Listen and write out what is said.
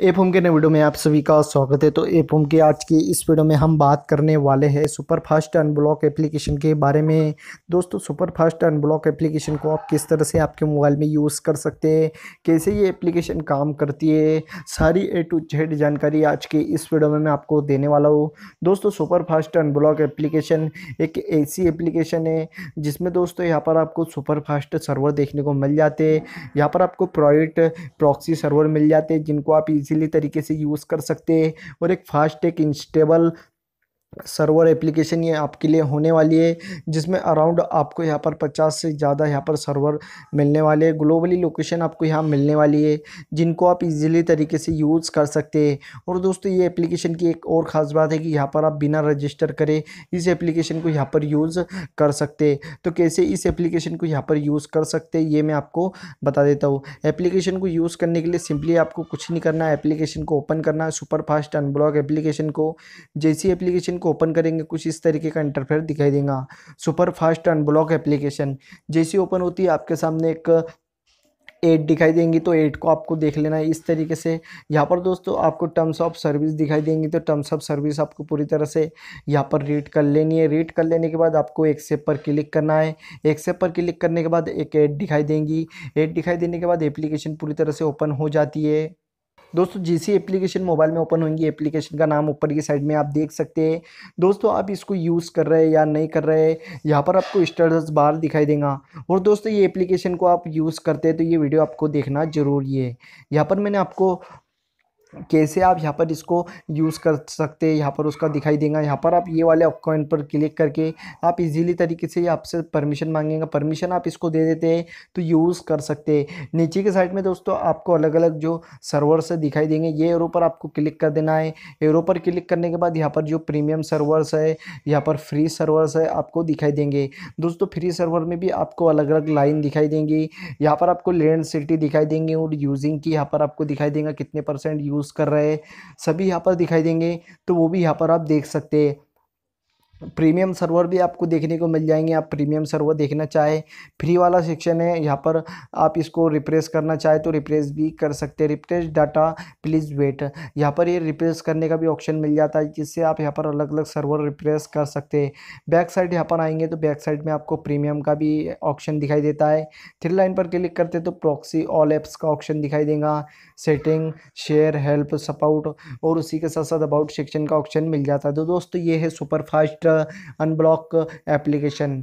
ए foam के नए video में आप सभी का स्वागत है तो ए फोम की आज की इस वीडियो में हम बात करने वाले हैं सुपर फास्ट अनब्लॉक एप्लीकेशन के बारे में दोस्तों सुपर फास्ट अनब्लॉक एप्लीकेशन को आप किस तरह से आपके मोबाइल में यूज़ कर सकते हैं कैसे ये एप्लीकेशन काम करती है सारी ए टू जेड जानकारी आज के इस वीडियो में मैं आपको देने वाला हूँ दोस्तों सुपर फास्ट अनब्लॉक एप्लीकेशन एक ऐसी एप्लीकेशन है जिसमें दोस्तों यहाँ पर आपको सुपर फास्ट सर्वर देखने को मिल जाते हैं यहाँ पर आपको प्राइवेट प्रॉक्सी सर्वर मिल जाते हैं जिनको आप इजीली तरीके से यूज़ कर सकते हैं और एक फास्ट एक इंस्टेबल सर्वर एप्लीकेशन ये आपके लिए होने वाली है जिसमें अराउंड आपको यहाँ पर 50 से ज़्यादा यहाँ पर सर्वर मिलने वाले हैं ग्लोबली लोकेशन आपको यहाँ मिलने वाली है जिनको आप इजीली तरीके से यूज़ कर सकते हैं और दोस्तों ये एप्लीकेशन की एक और ख़ास बात है कि यहाँ पर आप बिना रजिस्टर करें इस एप्लीकेशन को यहाँ पर यूज़ कर सकते तो कैसे इस एप्लीकेशन को यहाँ पर यूज़ कर सकते ये मैं आपको बता देता हूँ एप्लीकेशन को यूज़ करने के लिए सिंपली आपको कुछ नहीं करना है एप्लीकेशन को ओपन करना है सुपर फास्ट अनब्लॉक एप्लीकेशन को जैसी एप्लीकेशन एप्लीकेशन को ओपन करेंगे कुछ इस तरीके का इंटरफेयर दिखाई देगा सुपर फास्ट अनब्लॉक एप्लीकेशन जैसी ओपन होती है आपके सामने एक एड दिखाई देंगी तो एड को आपको देख लेना है इस तरीके से यहाँ पर दोस्तों आपको टर्म्स ऑफ सर्विस दिखाई देंगी तो टर्म्स ऑफ सर्विस आपको पूरी तरह से यहाँ पर रीड कर लेनी है रीड कर लेने के बाद आपको एक्सेप्ट पर क्लिक करना है एक्सेप्ट पर क्लिक करने के बाद एक एड दिखाई देंगी एड दिखाई देने के बाद एप्लीकेशन पूरी तरह से ओपन हो जाती है दोस्तों जैसी एप्लीकेशन मोबाइल में ओपन होंगी एप्लीकेशन का नाम ऊपर की साइड में आप देख सकते हैं दोस्तों आप इसको यूज़ कर रहे हैं या नहीं कर रहे हैं यहाँ पर आपको स्टेटस बार दिखाई देगा और दोस्तों ये एप्लीकेशन को आप यूज़ करते हैं तो ये वीडियो आपको देखना ज़रूरी है यहाँ पर मैंने आपको कैसे आप यहाँ पर इसको यूज़ कर सकते हैं यहाँ पर उसका दिखाई देगा यहाँ पर आप ये वाले ऑप्शन पर क्लिक करके आप इजीली तरीके से आपसे परमिशन मांगेंगे परमिशन आप इसको दे देते हैं तो यूज़ कर सकते हैं नीचे के साइड में दोस्तों आपको अलग अलग जो सर्वर से दिखाई देंगे ये एरो पर आपको क्लिक कर देना है एरो पर क्लिक करने के बाद यहाँ पर जो प्रीमियम सर्वर्स है यहाँ पर फ्री सर्वर्स है आपको दिखाई देंगे दोस्तों फ्री सर्वर में भी आपको अलग अलग लाइन दिखाई देंगी यहाँ पर आपको लैंड सिटी दिखाई देंगे और यूजिंग की यहाँ पर आपको दिखाई देगा कितने परसेंट यूज यूज़ कर रहे हैं सभी यहाँ पर दिखाई देंगे तो वो भी यहाँ पर आप देख सकते हैं प्रीमियम सर्वर भी आपको देखने को मिल जाएंगे आप प्रीमियम सर्वर देखना चाहे फ्री वाला सेक्शन है यहाँ पर आप इसको रिप्रेस करना चाहे तो रिप्रेस भी कर सकते हैं रिप्रेस डाटा प्लीज़ वेट यहाँ पर ये रिप्रेस करने का भी ऑप्शन मिल जाता है जिससे आप यहाँ पर अलग अलग सर्वर रिप्रेस कर सकते हैं बैक साइड यहाँ पर आएंगे तो बैक साइड में आपको प्रीमियम का भी ऑप्शन दिखाई देता है थ्री लाइन पर क्लिक करते तो प्रॉक्सी ऑल एप्स का ऑप्शन दिखाई देगा सेटिंग शेयर हेल्प सपोर्ट और उसी के साथ साथ अबाउट सेक्शन का ऑप्शन मिल जाता है तो दोस्तों ये है सुपरफास्ट अनब्लॉक एप्लीकेशन